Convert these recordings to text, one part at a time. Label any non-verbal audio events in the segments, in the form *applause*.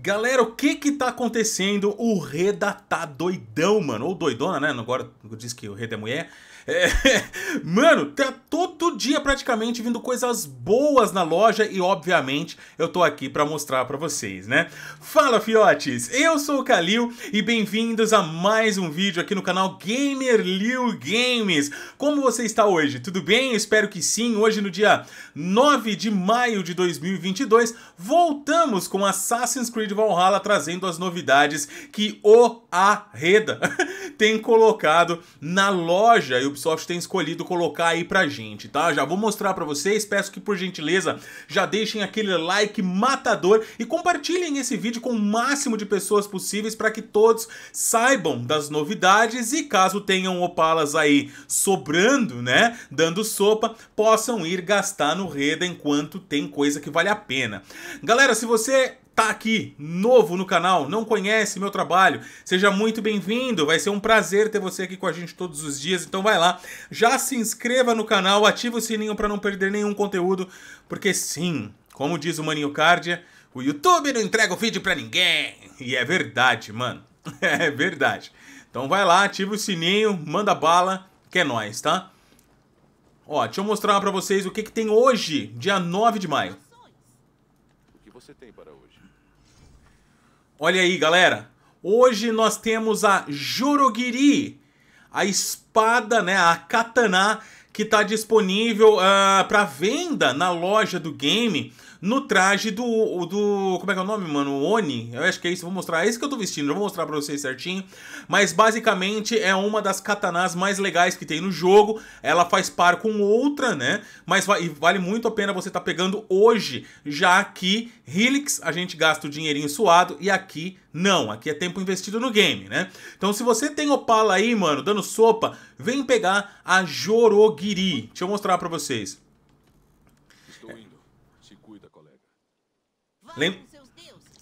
Galera, o que que tá acontecendo? O Reda tá doidão, mano. Ou doidona, né? Agora diz que o Reda é mulher. É, *laughs* mano, tá todo dia praticamente vindo coisas boas na loja e obviamente eu tô aqui para mostrar para vocês, né? Fala fiotes, eu sou o Kalil e bem-vindos a mais um vídeo aqui no canal Gamer Liu Games. Como você está hoje? Tudo bem? Espero que sim. Hoje no dia 9 de maio de 2022, voltamos com Assassin's Creed Valhalla trazendo as novidades que o Arreda *laughs* tem colocado na loja e Ubisoft tem escolhido colocar aí pra gente, tá? Já vou mostrar pra vocês, peço que por gentileza já deixem aquele like matador e compartilhem esse vídeo com o máximo de pessoas possíveis para que todos saibam das novidades e caso tenham opalas aí sobrando, né, dando sopa, possam ir gastar no Reda enquanto tem coisa que vale a pena. Galera, se você tá aqui, novo no canal, não conhece meu trabalho, seja muito bem-vindo. Vai ser um prazer ter você aqui com a gente todos os dias. Então vai lá, já se inscreva no canal, ativa o sininho para não perder nenhum conteúdo, porque sim, como diz o Maninho Cardia, o YouTube não entrega o vídeo para ninguém. E é verdade, mano. *laughs* é verdade. Então vai lá, ativa o sininho, manda bala, que é nós, tá? Ó, deixa eu mostrar para vocês o que, que tem hoje, dia 9 de maio você tem para hoje? Olha aí, galera. Hoje nós temos a Jorogiri, a espada, né, a katana que está disponível uh, ah, para venda na loja do game no traje do, do. Como é que é o nome, mano? O Oni. Eu acho que é isso. Vou mostrar. É esse que eu tô vestindo. Eu vou mostrar pra vocês certinho. Mas basicamente é uma das katanas mais legais que tem no jogo. Ela faz par com outra, né? Mas vale muito a pena você tá pegando hoje. Já que Helix a gente gasta o dinheirinho suado. E aqui não. Aqui é tempo investido no game, né? Então se você tem Opala aí, mano, dando sopa, vem pegar a Jorogiri. Deixa eu mostrar pra vocês. Lem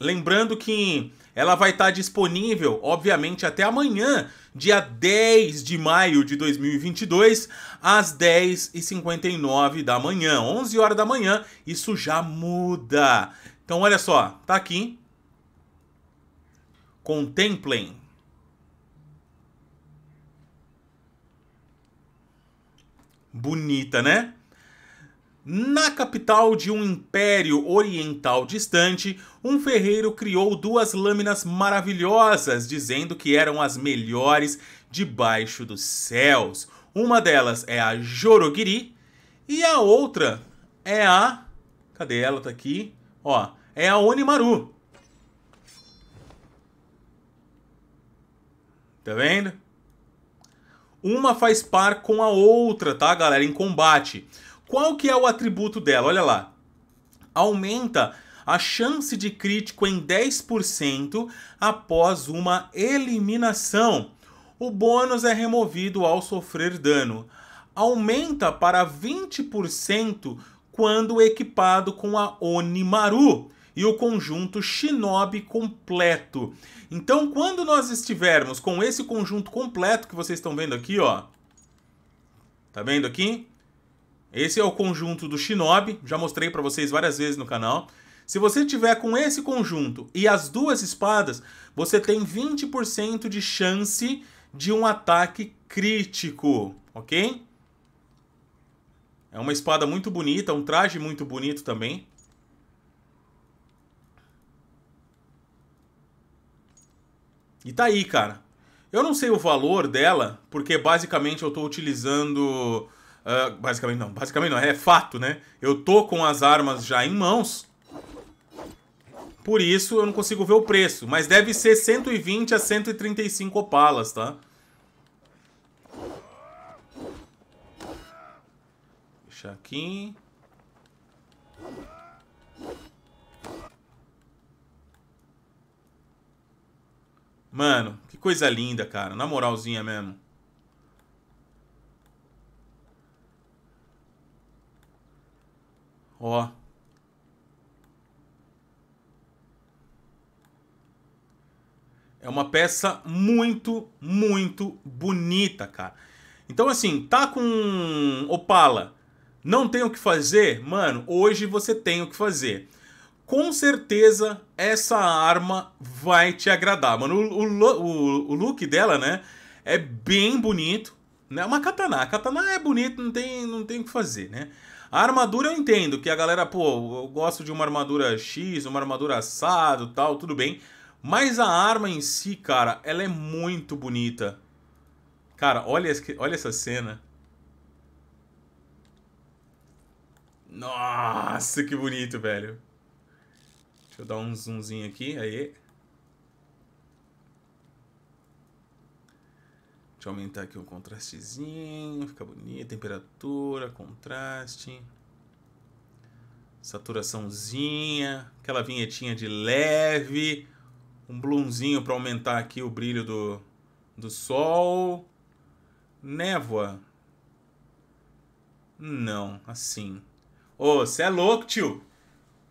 Lembrando que ela vai estar tá disponível, obviamente, até amanhã, dia 10 de maio de 2022, às 10h59 da manhã. 11 horas da manhã, isso já muda. Então, olha só, tá aqui. Contemplem. Bonita, né? Na capital de um império oriental distante, um ferreiro criou duas lâminas maravilhosas, dizendo que eram as melhores debaixo dos céus. Uma delas é a Jorogiri e a outra é a. Cadê ela? Tá aqui. Ó, é a Onimaru. Tá vendo? Uma faz par com a outra, tá, galera? Em combate. Qual que é o atributo dela? Olha lá. Aumenta a chance de crítico em 10% após uma eliminação. O bônus é removido ao sofrer dano. Aumenta para 20% quando equipado com a Onimaru e o conjunto Shinobi completo. Então, quando nós estivermos com esse conjunto completo que vocês estão vendo aqui, ó, tá vendo aqui? Esse é o conjunto do Shinobi, já mostrei para vocês várias vezes no canal. Se você tiver com esse conjunto e as duas espadas, você tem 20% de chance de um ataque crítico, ok? É uma espada muito bonita, um traje muito bonito também. E tá aí, cara. Eu não sei o valor dela, porque basicamente eu estou utilizando ah, basicamente não, basicamente não, é fato, né? Eu tô com as armas já em mãos. Por isso eu não consigo ver o preço, mas deve ser 120 a 135 opalas, tá? Deixar aqui. Mano, que coisa linda, cara. Na moralzinha mesmo. Ó. É uma peça muito, muito bonita, cara. Então, assim, tá com Opala, não tem o que fazer? Mano, hoje você tem o que fazer. Com certeza, essa arma vai te agradar. Mano, o, o, o look dela, né, é bem bonito. Né? É uma katana. A katana é bonita, não tem, não tem o que fazer, né? A armadura eu entendo, que a galera, pô, eu gosto de uma armadura X, uma armadura assado tal, tudo bem. Mas a arma em si, cara, ela é muito bonita. Cara, olha, olha essa cena. Nossa, que bonito, velho. Deixa eu dar um zoomzinho aqui, aí. Deixa eu aumentar aqui o contrastezinho, fica bonito. Temperatura, contraste. Saturaçãozinha, aquela vinhetinha de leve, um blumzinho para aumentar aqui o brilho do, do sol. Névoa. Não, assim. Ô, oh, você é louco, tio!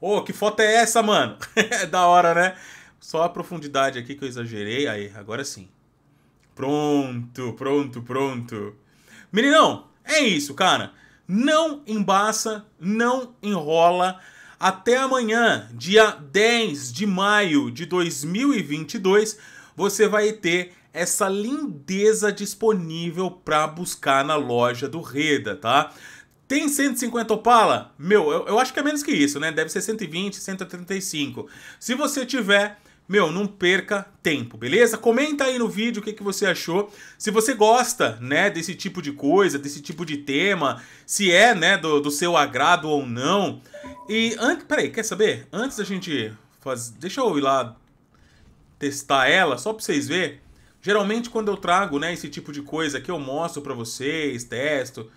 Ô, oh, que foto é essa, mano? *laughs* é da hora, né? Só a profundidade aqui que eu exagerei. Aí, agora sim. Pronto, pronto, pronto. Meninão, é isso, cara. Não embaça, não enrola. Até amanhã, dia 10 de maio de 2022, você vai ter essa lindeza disponível para buscar na loja do Reda, tá? Tem 150 Opala? Meu, eu, eu acho que é menos que isso, né? Deve ser 120, 135. Se você tiver, meu, não perca tempo, beleza? Comenta aí no vídeo o que, que você achou. Se você gosta, né, desse tipo de coisa, desse tipo de tema, se é, né, do, do seu agrado ou não. E, antes, peraí, quer saber? Antes da gente fazer... Deixa eu ir lá testar ela, só pra vocês verem. Geralmente, quando eu trago, né, esse tipo de coisa que eu mostro pra vocês, testo...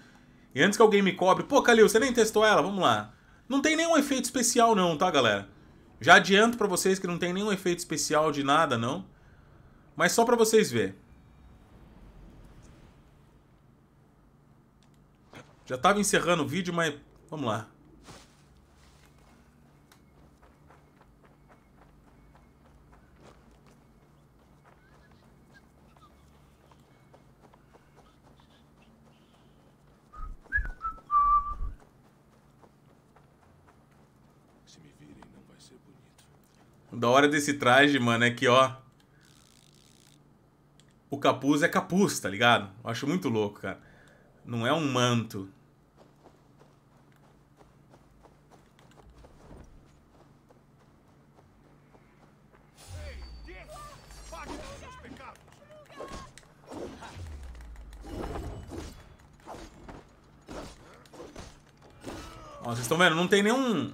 E antes que alguém me cobre, pô, Calil, você nem testou ela, vamos lá. Não tem nenhum efeito especial não, tá, galera? Já adianto para vocês que não tem nenhum efeito especial de nada, não. Mas só para vocês verem. Já estava encerrando o vídeo, mas vamos lá. da hora desse traje, mano, é que, ó. O capuz é capuz, tá ligado? Eu acho muito louco, cara. Não é um manto. Ó, vocês estão vendo? Não tem nenhum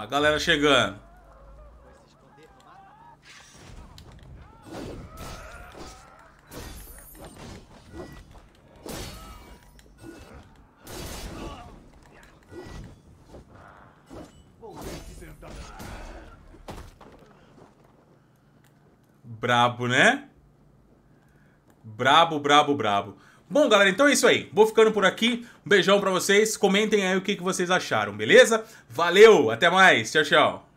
A galera chegando. Brabo, né? Brabo, brabo, brabo. Bom, galera, então é isso aí. Vou ficando por aqui. Um beijão pra vocês. Comentem aí o que, que vocês acharam, beleza? Valeu, até mais. Tchau, tchau.